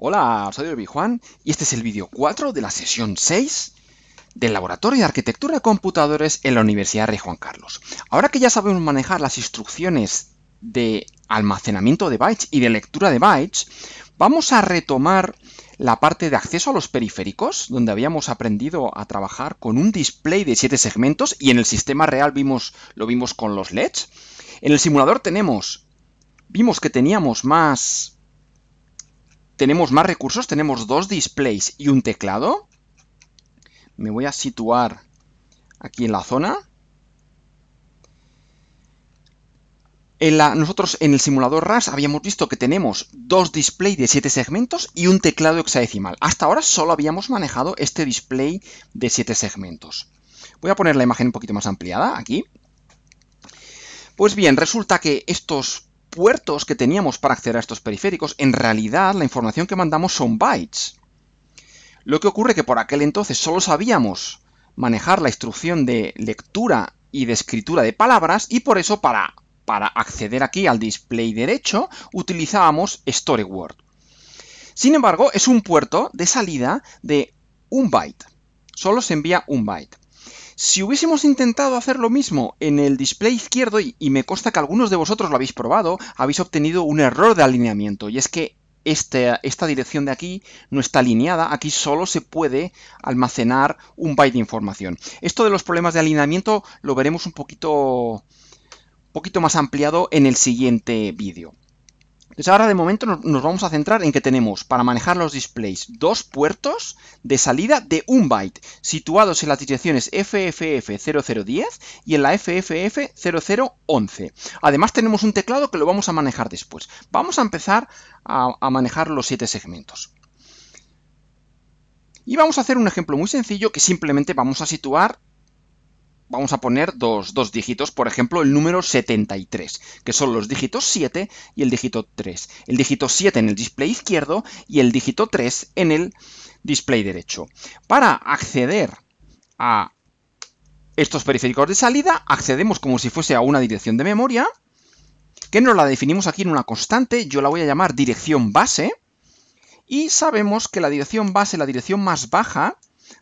Hola, soy Obi Juan y este es el vídeo 4 de la sesión 6 del Laboratorio de Arquitectura de Computadores en la Universidad de Juan Carlos. Ahora que ya sabemos manejar las instrucciones de almacenamiento de bytes y de lectura de bytes, vamos a retomar la parte de acceso a los periféricos, donde habíamos aprendido a trabajar con un display de 7 segmentos y en el sistema real vimos, lo vimos con los LEDs. En el simulador tenemos, vimos que teníamos más tenemos más recursos, tenemos dos displays y un teclado. Me voy a situar aquí en la zona. la, nosotros en el simulador RAS habíamos visto que tenemos dos displays de siete segmentos y un teclado hexadecimal. Hasta ahora solo habíamos manejado este display de siete segmentos. Voy a poner la imagen un poquito más ampliada aquí. Pues bien, resulta que estos puertos que teníamos para acceder a estos periféricos, en realidad la información que mandamos son bytes. Lo que ocurre que por aquel entonces solo sabíamos manejar la instrucción de lectura y de escritura de palabras y por eso para, para acceder aquí al display derecho utilizábamos StoryWord. Sin embargo, es un puerto de salida de un byte. Solo se envía un byte. Si hubiésemos intentado hacer lo mismo en el display izquierdo, y, me consta que algunos de vosotros lo habéis probado, habéis obtenido un error de alineamiento, y es que este, esta dirección de aquí no está alineada, aquí solo se puede almacenar un byte de información. Esto de los problemas de alineamiento lo veremos un poquito, un poquito más ampliado en el siguiente vídeo. Entonces ahora de momento nos vamos a centrar en que tenemos para manejar los displays dos puertos de salida de un byte situados en las direcciones FFF0010 y en la FFF0011. Además tenemos un teclado que lo vamos a manejar después. Vamos a empezar a manejar los siete segmentos. Y vamos a hacer un ejemplo muy sencillo que simplemente vamos a situar vamos a poner dos, dos, dígitos, por ejemplo, el número 73, que son los dígitos 7 y el dígito 3. El dígito 7 en el display izquierdo y el dígito 3 en el display derecho. Para acceder a estos periféricos de salida, accedemos como si fuese a una dirección de memoria, que nos la definimos aquí en una constante, yo la voy a llamar dirección base, y sabemos que la dirección base, la dirección más baja,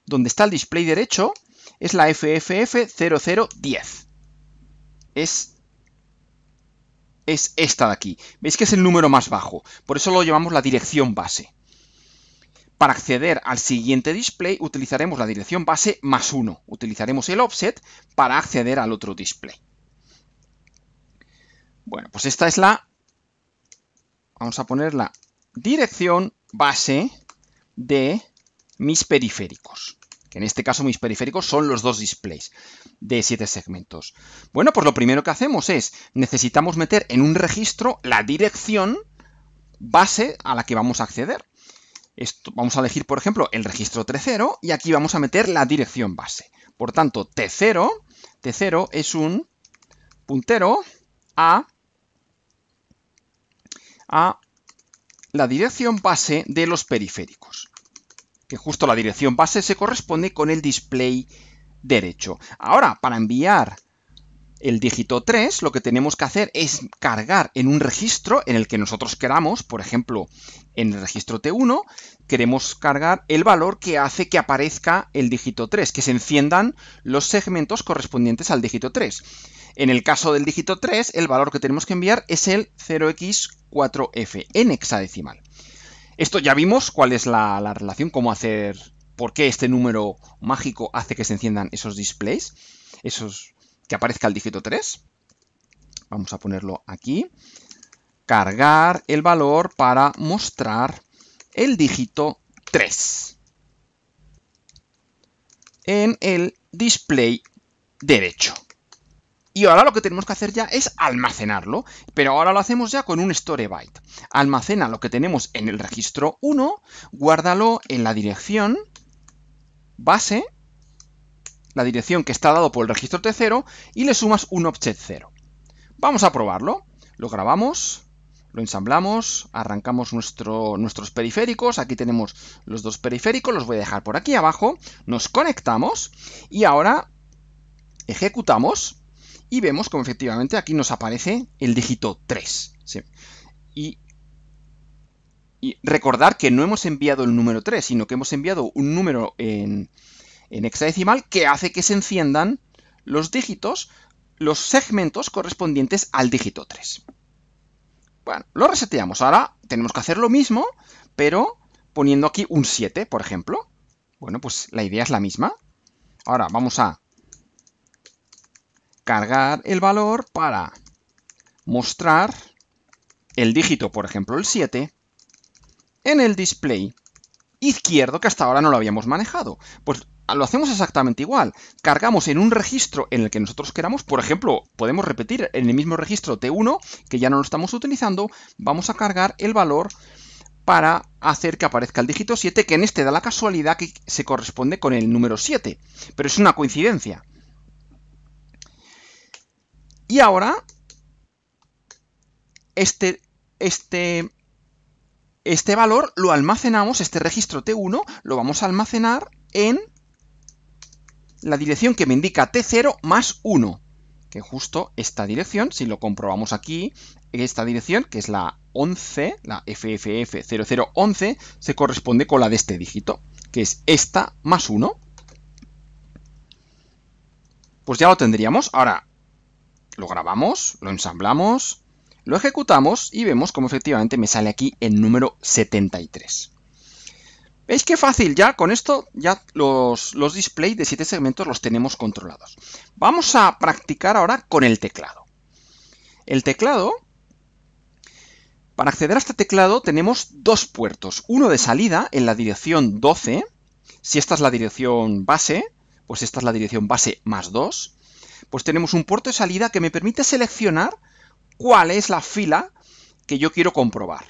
donde está el display derecho, es la FFF 0010. Es es esta de aquí. Veis que es el número más bajo, por eso lo llamamos la dirección base. Para acceder al siguiente display utilizaremos la dirección base más 1. Utilizaremos el offset para acceder al otro display. Bueno, pues esta es la... Vamos a poner la dirección base de mis periféricos que en este caso mis periféricos son los dos displays de siete segmentos. Bueno, pues lo primero que hacemos es, necesitamos meter en un registro la dirección base a la que vamos a acceder. Esto, vamos a elegir, por ejemplo, el registro T0 y aquí vamos a meter la dirección base. Por tanto, T0, 0 es un puntero a la dirección base de los periféricos que justo la dirección base se corresponde con el display derecho. Ahora, para enviar el dígito 3, lo que tenemos que hacer es cargar en un registro en el que nosotros queramos, por ejemplo, en el registro T1, queremos cargar el valor que hace que aparezca el dígito 3, que se enciendan los segmentos correspondientes al dígito 3. En el caso del dígito 3, el valor que tenemos que enviar es el 0x4f en hexadecimal. Esto ya vimos cuál es la, relación, cómo hacer, por qué este número mágico hace que se enciendan esos displays, esos que aparezca el dígito 3. Vamos a ponerlo aquí. Cargar el valor para mostrar el dígito 3 en el display derecho. Y ahora lo que tenemos que hacer ya es almacenarlo, pero ahora lo hacemos ya con un store byte. Almacena lo que tenemos en el registro 1, guárdalo en la dirección base, la dirección que está dado por el registro T0, y le sumas un offset 0. Vamos a probarlo. Lo grabamos, lo ensamblamos, arrancamos nuestros periféricos, aquí tenemos los dos periféricos, los voy a dejar por aquí abajo, nos conectamos y ahora ejecutamos y vemos como efectivamente aquí nos aparece el dígito 3. Y, recordar que no hemos enviado el número 3, sino que hemos enviado un número en, en hexadecimal que hace que se enciendan los dígitos, los segmentos correspondientes al dígito 3. Bueno, lo reseteamos. Ahora tenemos que hacer lo mismo, pero poniendo aquí un 7, por ejemplo. Bueno, pues la idea es la misma. Ahora vamos a cargar el valor para mostrar el dígito, por ejemplo el 7, en el display izquierdo que hasta ahora no lo habíamos manejado. Pues ah, lo hacemos exactamente igual. Cargamos en un registro en el que nosotros queramos, por ejemplo, podemos repetir en el mismo registro T1, que ya no lo estamos utilizando, vamos a cargar el valor para hacer que aparezca el dígito 7, que en este da la casualidad que se corresponde con el número 7. Pero es una coincidencia. Y ahora, este, este, este valor lo almacenamos, este registro T1, lo vamos a almacenar en la dirección que me indica T0 más 1, que justo esta dirección, si lo comprobamos aquí, esta dirección, que es la 11, la FFF0011, se corresponde con la de este dígito, que es esta más 1. Pues ya lo tendríamos. Ahora, lo grabamos, lo ensamblamos, lo ejecutamos y vemos cómo efectivamente me sale aquí el número 73. ¿Veis qué fácil? Ya con esto ya los, los displays de 7 segmentos los tenemos controlados. Vamos a practicar ahora con el teclado. El teclado, para acceder a este teclado tenemos dos puertos. Uno de salida en la dirección 12, si esta es la dirección base, pues esta es la dirección base más 2 pues tenemos un puerto de salida que me permite seleccionar cuál es la fila que yo quiero comprobar.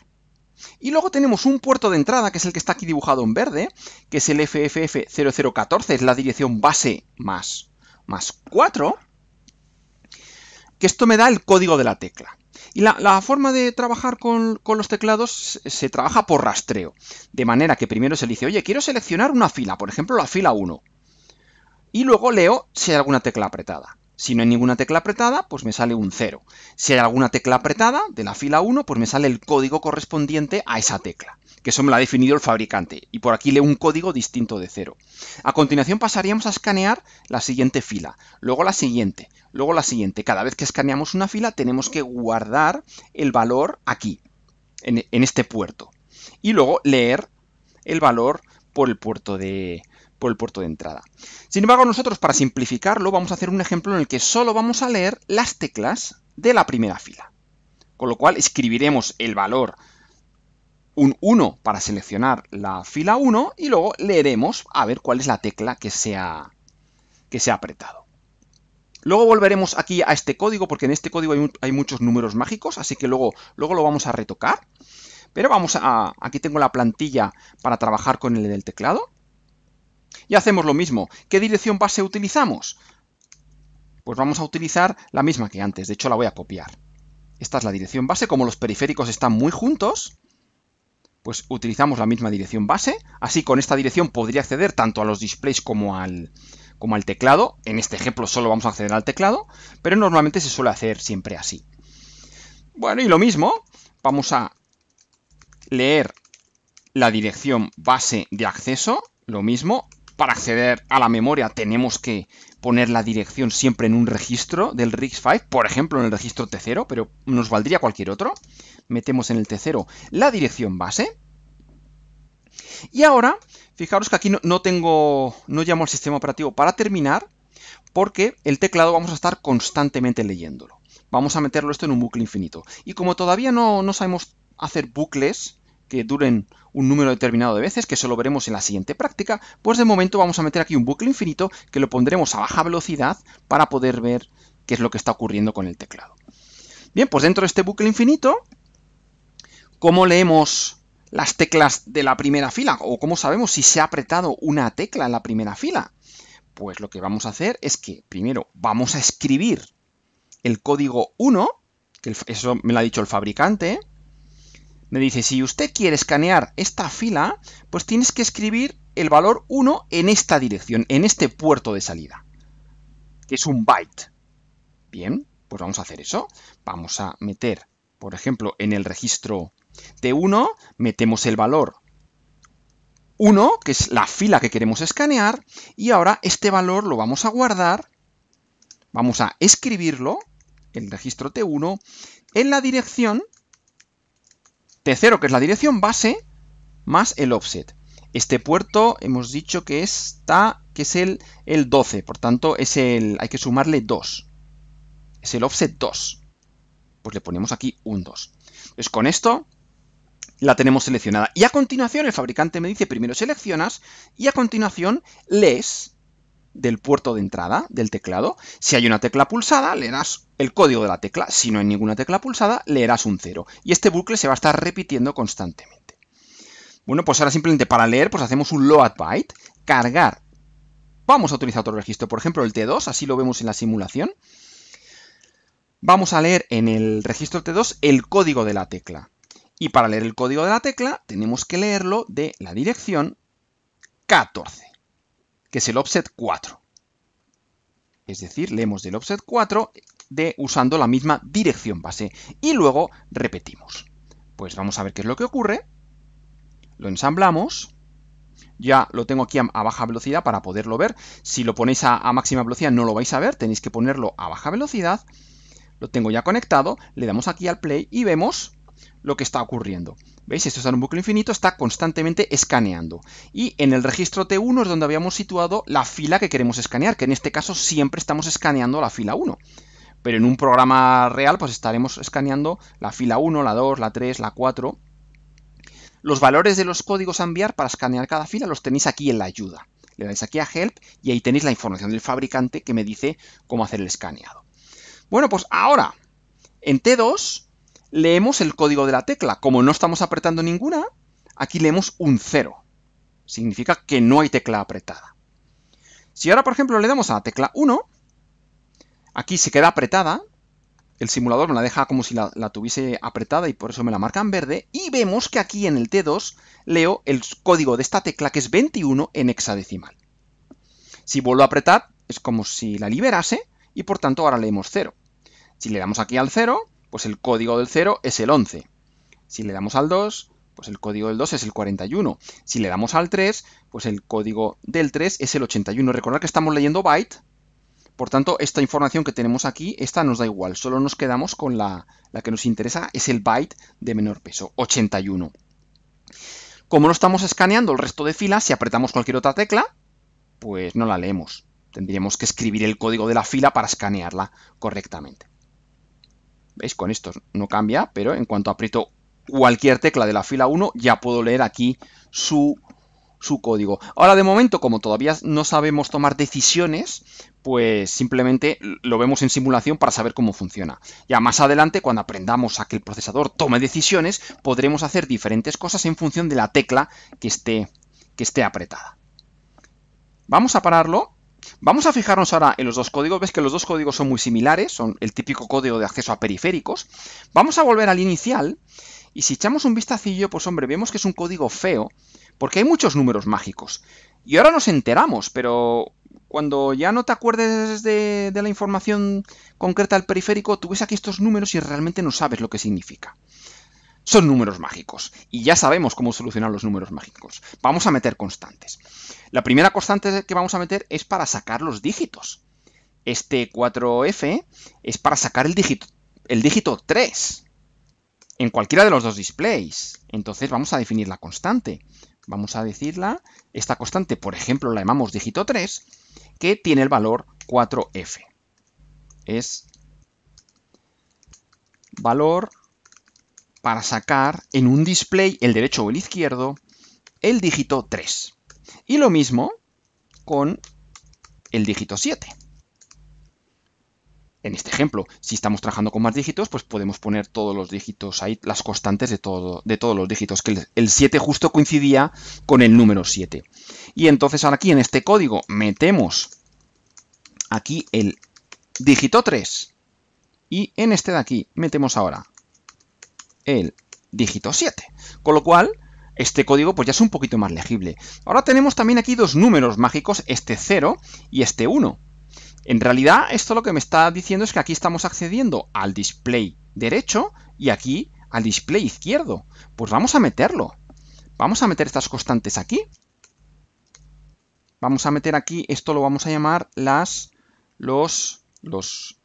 Y luego tenemos un puerto de entrada, que es el que está aquí dibujado en verde, que es el FFF0014, es la dirección base más, más 4, que esto me da el código de la tecla. Y la, forma de trabajar con, los teclados se, trabaja por rastreo, de manera que primero se dice, oye, quiero seleccionar una fila, por ejemplo la fila 1. Y luego leo si hay alguna tecla apretada. Si no hay ninguna tecla apretada, pues me sale un 0. Si hay alguna tecla apretada de la fila 1, pues me sale el código correspondiente a esa tecla, que eso me lo ha definido el fabricante, y por aquí leo un código distinto de 0. A continuación pasaríamos a escanear la siguiente fila, luego la siguiente, luego la siguiente. Cada vez que escaneamos una fila tenemos que guardar el valor aquí, en este puerto, y luego leer el valor por el puerto de, por el puerto de entrada. Sin embargo, nosotros para simplificarlo vamos a hacer un ejemplo en el que solo vamos a leer las teclas de la primera fila. Con lo cual escribiremos el valor un 1 para seleccionar la fila 1 y luego leeremos a ver cuál es la tecla que se ha, que se ha apretado. Luego volveremos aquí a este código porque en este código hay, hay muchos números mágicos, así que luego, luego lo vamos a retocar. Pero vamos a... Aquí tengo la plantilla para trabajar con el del teclado. Y hacemos lo mismo. ¿Qué dirección base utilizamos? Pues vamos a utilizar la misma que antes, de hecho la voy a copiar. Esta es la dirección base, como los periféricos están muy juntos, pues utilizamos la misma dirección base. Así con esta dirección podría acceder tanto a los displays como al, como al teclado. En este ejemplo solo vamos a acceder al teclado, pero normalmente se suele hacer siempre así. Bueno, y lo mismo, vamos a leer la dirección base de acceso, lo mismo, para acceder a la memoria tenemos que poner la dirección siempre en un registro del risc 5 por ejemplo en el registro T0, pero nos valdría cualquier otro. Metemos en el T0 la dirección base. Y ahora, fijaros que aquí no, tengo, no llamo al sistema operativo para terminar, porque el teclado vamos a estar constantemente leyéndolo. Vamos a meterlo esto en un bucle infinito. Y como todavía no, no sabemos hacer bucles, que duren un número determinado de veces, que eso lo veremos en la siguiente práctica, pues de momento vamos a meter aquí un bucle infinito que lo pondremos a baja velocidad para poder ver qué es lo que está ocurriendo con el teclado. Bien, pues dentro de este bucle infinito, ¿cómo leemos las teclas de la primera fila? ¿O cómo sabemos si se ha apretado una tecla en la primera fila? Pues lo que vamos a hacer es que primero vamos a escribir el código 1, que eso me lo ha dicho el fabricante, me dice, si usted quiere escanear esta fila, pues tienes que escribir el valor 1 en esta dirección, en este puerto de salida, que es un byte. Bien, pues vamos a hacer eso. Vamos a meter, por ejemplo, en el registro T1, metemos el valor 1, que es la fila que queremos escanear, y ahora este valor lo vamos a guardar, vamos a escribirlo, el registro T1, en la dirección T0, que es la dirección base, más el offset. Este puerto hemos dicho que está, que es el, el 12, por tanto es el, hay que sumarle 2. Es el offset 2. Pues le ponemos aquí un 2. Entonces con esto la tenemos seleccionada. Y a continuación el fabricante me dice primero seleccionas y a continuación les del puerto de entrada del teclado. Si hay una tecla pulsada, leerás el código de la tecla. Si no hay ninguna tecla pulsada, leerás un 0. Y este bucle se va a estar repitiendo constantemente. Bueno, pues ahora simplemente para leer, pues hacemos un load byte, cargar. Vamos a utilizar otro registro, por ejemplo el T2, así lo vemos en la simulación. Vamos a leer en el registro T2 el código de la tecla. Y para leer el código de la tecla, tenemos que leerlo de la dirección 14 que es el offset 4. Es decir, leemos del offset 4 de, usando la misma dirección base y luego repetimos. Pues vamos a ver qué es lo que ocurre. Lo ensamblamos. Ya lo tengo aquí a, baja velocidad para poderlo ver. Si lo ponéis a máxima velocidad no lo vais a ver, tenéis que ponerlo a baja velocidad. Lo tengo ya conectado, le damos aquí al play y vemos lo que está ocurriendo. ¿Veis? Esto está en un bucle infinito, está constantemente escaneando. Y en el registro T1 es donde habíamos situado la fila que queremos escanear, que en este caso siempre estamos escaneando la fila 1. Pero en un programa real, pues estaremos escaneando la fila 1, la 2, la 3, la 4. Los valores de los códigos a enviar para escanear cada fila los tenéis aquí en la ayuda. Le dais aquí a Help y ahí tenéis la información del fabricante que me dice cómo hacer el escaneado. Bueno, pues ahora, en T2 leemos el código de la tecla. Como no estamos apretando ninguna, aquí leemos un 0. Significa que no hay tecla apretada. Si ahora, por ejemplo, le damos a la tecla 1, aquí se queda apretada, el simulador me la deja como si la, tuviese apretada y por eso me la marca en verde, y vemos que aquí en el T2 leo el código de esta tecla que es 21 en hexadecimal. Si vuelvo a apretar, es como si la liberase, y por tanto ahora leemos 0. Si le damos aquí al 0, pues el código del 0 es el 11. Si le damos al 2, pues el código del 2 es el 41. Si le damos al 3, pues el código del 3 es el 81. Recordad que estamos leyendo byte, por tanto, esta información que tenemos aquí, esta nos da igual, solo nos quedamos con la, la que nos interesa, es el byte de menor peso, 81. Como no estamos escaneando el resto de filas, si apretamos cualquier otra tecla, pues no la leemos. Tendríamos que escribir el código de la fila para escanearla correctamente. ¿Veis? Con esto no cambia, pero en cuanto aprieto cualquier tecla de la fila 1, ya puedo leer aquí su, su código. Ahora, de momento, como todavía no sabemos tomar decisiones, pues simplemente lo vemos en simulación para saber cómo funciona. Ya más adelante, cuando aprendamos a que el procesador tome decisiones, podremos hacer diferentes cosas en función de la tecla que esté, que esté apretada. Vamos a pararlo Vamos a fijarnos ahora en los dos códigos. Ves que los dos códigos son muy similares, son el típico código de acceso a periféricos. Vamos a volver al inicial y si echamos un vistacillo, pues hombre, vemos que es un código feo porque hay muchos números mágicos. Y ahora nos enteramos, pero cuando ya no te acuerdes de, la información concreta del periférico, tú ves aquí estos números y realmente no sabes lo que significa son números mágicos y ya sabemos cómo solucionar los números mágicos. Vamos a meter constantes. La primera constante que vamos a meter es para sacar los dígitos. Este 4F es para sacar el dígito, el dígito 3 en cualquiera de los dos displays. Entonces vamos a definir la constante. Vamos a decirla, esta constante, por ejemplo, la llamamos dígito 3, que tiene el valor 4F. Es valor para sacar en un display el derecho o el izquierdo el dígito 3. Y lo mismo con el dígito 7. En este ejemplo, si estamos trabajando con más dígitos, pues podemos poner todos los dígitos ahí, las constantes de, todo, de todos los dígitos, que el 7 justo coincidía con el número 7. Y entonces ahora aquí en este código metemos aquí el dígito 3 y en este de aquí metemos ahora el dígito 7. Con lo cual, este código pues ya es un poquito más legible. Ahora tenemos también aquí dos números mágicos, este 0 y este 1. En realidad, esto lo que me está diciendo es que aquí estamos accediendo al display derecho y aquí al display izquierdo. Pues vamos a meterlo. Vamos a meter estas constantes aquí. Vamos a meter aquí, esto lo vamos a llamar las, los, los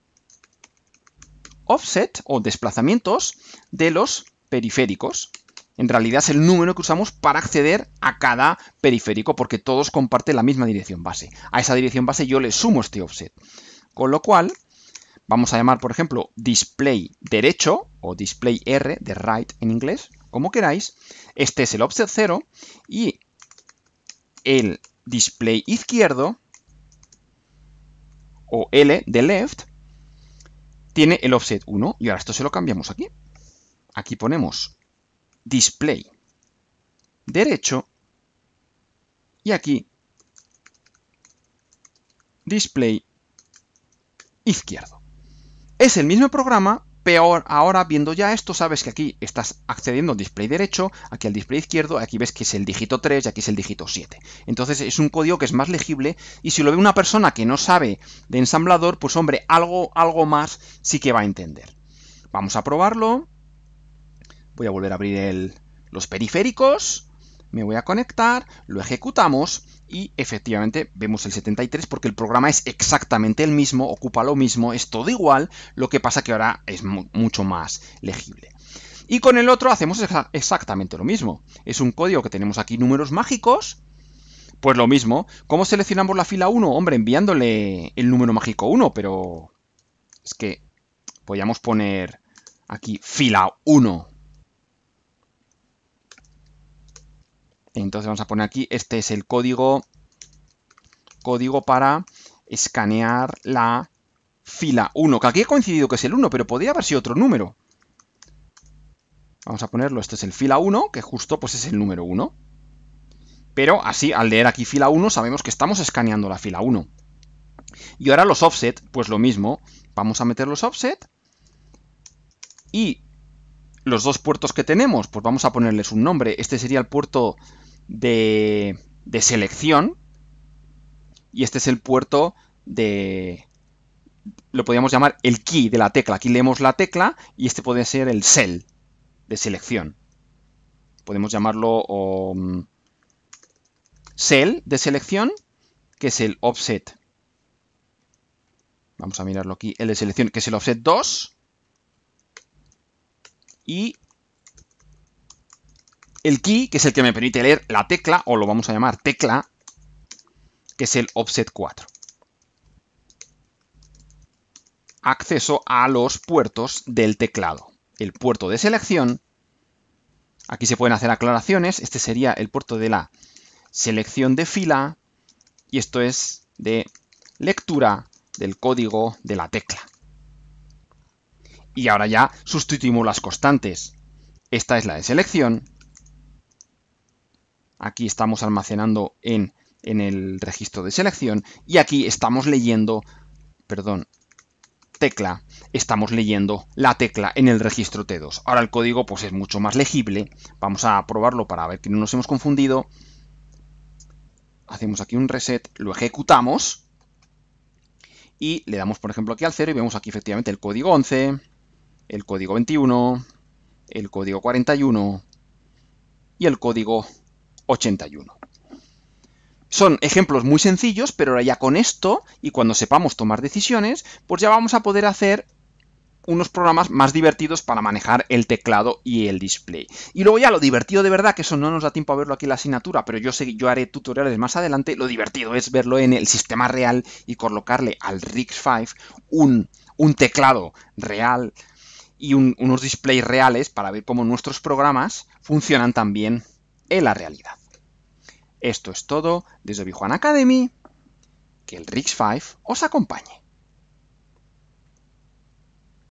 offset o desplazamientos de los periféricos. En realidad es el número que usamos para acceder a cada periférico porque todos comparten la misma dirección base. A esa dirección base yo le sumo este offset. Con lo cual, vamos a llamar, por ejemplo, display derecho o display R de right en inglés, como queráis. Este es el offset 0 y el display izquierdo o L de left tiene el offset 1 y ahora esto se lo cambiamos aquí. Aquí ponemos display derecho y aquí display izquierdo. Es el mismo programa, Peor ahora, viendo ya esto, sabes que aquí estás accediendo al display derecho, aquí al display izquierdo, aquí ves que es el dígito 3 y aquí es el dígito 7. Entonces es un código que es más legible y si lo ve una persona que no sabe de ensamblador, pues hombre, algo, algo más sí que va a entender. Vamos a probarlo. Voy a volver a abrir el, los periféricos. Me voy a conectar, lo ejecutamos y efectivamente vemos el 73 porque el programa es exactamente el mismo, ocupa lo mismo, es todo igual, lo que pasa que ahora es mucho más legible. Y con el otro hacemos exactamente lo mismo. Es un código que tenemos aquí números mágicos, pues lo mismo. ¿Cómo seleccionamos la fila 1? Hombre, enviándole el número mágico 1, pero es que podríamos poner aquí fila 1 Entonces vamos a poner aquí, este es el código, código para escanear la fila 1, que aquí he coincidido que es el 1, pero podría haber sido otro número. Vamos a ponerlo, este es el fila 1, que justo pues es el número 1. Pero así, al leer aquí fila 1, sabemos que estamos escaneando la fila 1. Y ahora los offset, pues lo mismo. Vamos a meter los offset. Y los dos puertos que tenemos, pues vamos a ponerles un nombre. Este sería el puerto de, selección y este es el puerto de, lo podríamos llamar el key de la tecla. Aquí leemos la tecla y este puede ser el cell de selección. Podemos llamarlo um, cell de selección, que es el offset. Vamos a mirarlo aquí, el de selección, que es el offset 2. Y el key, que es el que me permite leer la tecla, o lo vamos a llamar tecla, que es el offset 4. Acceso a los puertos del teclado. El puerto de selección. Aquí se pueden hacer aclaraciones. Este sería el puerto de la selección de fila. Y esto es de lectura del código de la tecla. Y ahora ya sustituimos las constantes. Esta es la de selección aquí estamos almacenando en, el registro de selección y aquí estamos leyendo, perdón, tecla, estamos leyendo la tecla en el registro T2. Ahora el código pues es mucho más legible. Vamos a probarlo para ver que no nos hemos confundido. Hacemos aquí un reset, lo ejecutamos y le damos por ejemplo aquí al 0 y vemos aquí efectivamente el código 11, el código 21, el código 41 y el código 81. Son ejemplos muy sencillos, pero ahora ya con esto, y cuando sepamos tomar decisiones, pues ya vamos a poder hacer unos programas más divertidos para manejar el teclado y el display. Y luego ya lo divertido de verdad, que eso no nos da tiempo a verlo aquí en la asignatura, pero yo, sé, yo haré tutoriales más adelante, lo divertido es verlo en el sistema real y colocarle al Rigs 5 un, un, teclado real y unos displays reales para ver cómo nuestros programas funcionan también en la realidad. Esto es todo desde Bijuan Academy. Que el Rix 5 os acompañe.